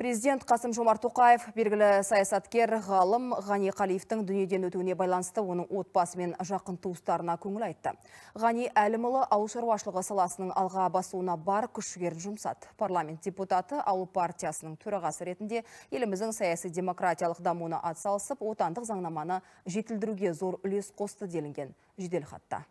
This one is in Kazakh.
Президент Қасым Жомарт Тоқаев белгілі саясаткер ғалым Ғани Қалиевтің дүниеден өтуіне байланысты оның отбасы мен жақын туыстарына көңіл айтты. Ғани Әлімұлы ауыл шаруашылығы саласының алға басуына бар күш жігерін жұмсады. Парламент депутаты ауыл партиясының төрағасы ретінде еліміздің саяси демократиялық дамуына атсалысып, отандық заңнаманы жетілдіруге зор үлес қосты делінген жеделхатта.